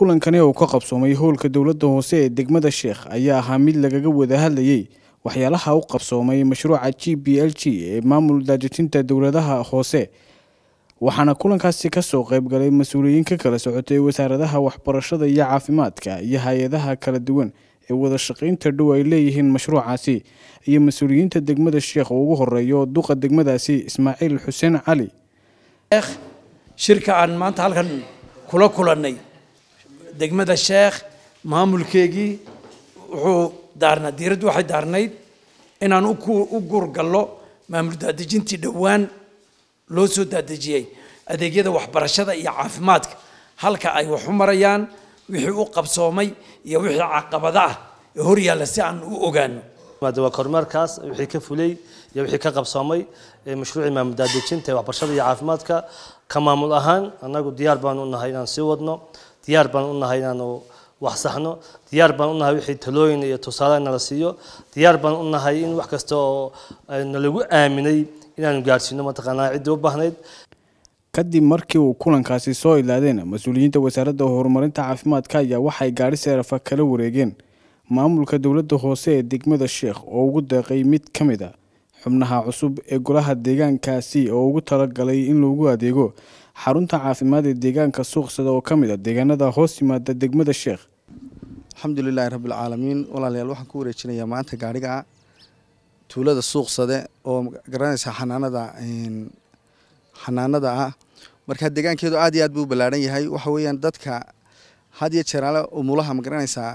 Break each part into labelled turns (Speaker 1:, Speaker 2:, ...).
Speaker 1: kulankani uu ka qabsoomay howlka dowladda hoose ee degmada sheekh ayaa ahaa mid lagaga wada hadlayay waxyaalaha u qabsoomay mashruuca g b l g ee maamul daajijinta dowladaha hoose waxaana kulankaasi kasoo qaybgalay mas-uuliyiin ka kala socotay wasaaradaha waxbarashada iyo caafimaadka iyo hay-adaha kala duwan ee wada shaqaynta dhow ay leeyihiin mashruucaasi iyo mas-uuliyiinta degmada sheekh oo ugu horeeyo duqa degmadaasi ismaaciil xuseen cali
Speaker 2: shirka aan maanta halkan kula kulannay degmada sheekh maamulkeegii wuxuu daarna diiraddu waxay daarnayd inaan u guurgallo maamul daadejintii dhowaan loo soo daadejiyey adeegyada waxbarashada iyo caafimaadka halka ay wax u marayaan wixii u qabsoomay iyo wixii caqabada ah ee hor yaalla si aan u ogaano
Speaker 3: waa kormeerkaas wixii ka fulay iyo wixii ka qabsoomay mashruucii maamul daadejinta ee waxbarashada iyo caafimaadka ka maamul ahaan annagu diyaar baanu nahay inaan sii wadno diyaar baan u nahay inaanu wax saxno diyaar baan u nahay wixii talooyin iyo tusaale nala siiyo diyaar baan u nahay in wax kasta oo eh, nalagu aaminay inaanu gaarsiino mataqaanaa ciddii
Speaker 1: u baahnayd kadib markii uu kulankaasi soo ilaadeen mas-uuliyiinta wasaaradda horumarinta caafimaadka ayaa waxay gaari kala wareegeen maamulka dowladda hoose ee degmada sheekh oo ugu deeqay mid ka mid a ah xubnaha cusub ee golaha deegaankaasi oo ugu talagalay in lagu adeego xarunta caafimaad ee deegaanka suuqsada oo ka mid a ah deegaanada hoos
Speaker 4: yimaada degmada sheekh alxamdulilaahi rabbilcaalamiin walaalayaal waxaan ku wareejinayaa maanta gaadhiga ah. tuulada suuqsade oo garanaysa xanaanada xanaanada ah marka deegaankeedu aad iyo aad buu u ballaaran yahay waxa weeyaan dadka had iyo jeeraale umulaha ma garanaysaa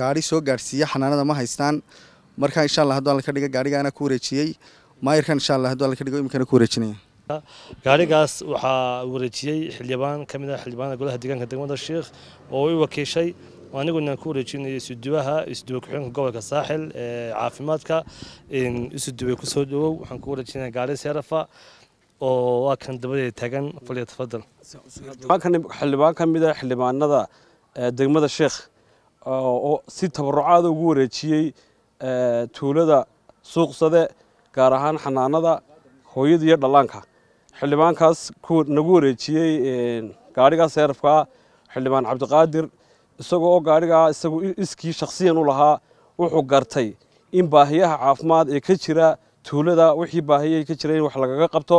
Speaker 4: gaadhi soo gaadhsiiya xanaanada ma haystaan marka insha alla hadduu alka dhiga gaadhigaana ku wareejiyey maayirkan insha alla hadduu alka dhigo iminkana ku wareejinaya
Speaker 3: gaadhigaas waxaa wareejiyey xildhibaan ka mid ah xildhibaanada golaha deegaanka degmada sheikh oo i wakiishay aniguna ku wareejinaya isuduwaha isuduwa ku-xeenka gobolka saaxil ee caafimaadka isuduway kusoo dhawow waxaan ku wareejinaya gaari seerafa oo waa kan dabadeeda taagan faliya tafadal xildhibaan ka mid ah
Speaker 5: xildhibaanada degmada sheikh oo si tabarucaada ugu wareejiyey tuulada suuqsade gaar ahaan xanaanada hooyada iyo dhallaanka xildhibaankaas nagu wareejiyey gaadhigaa seerafkaa xildhibaan cabdiqaadir isagoo oo gaadhigaa isagu iskii shakhsiyan u lahaa wuxuu gartay in baahiyaha caafimaad ee ka jira tuulada wixii baahiyaha ka jira in wax lagaga qabto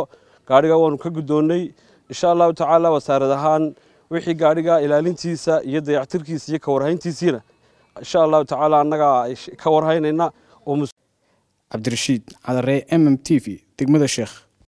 Speaker 5: gaadhigaa waanu ka guddoonnay insha allahu tacaala wasaarad ahaan wixii gaadhigaa ilaalintiisa iyo dayactirkiisa iyo ka warhayntiisiina insha allahu tacaala annagaa ka warhaynaynaa
Speaker 1: cabdirashiid cadare m m t v degmada sheekh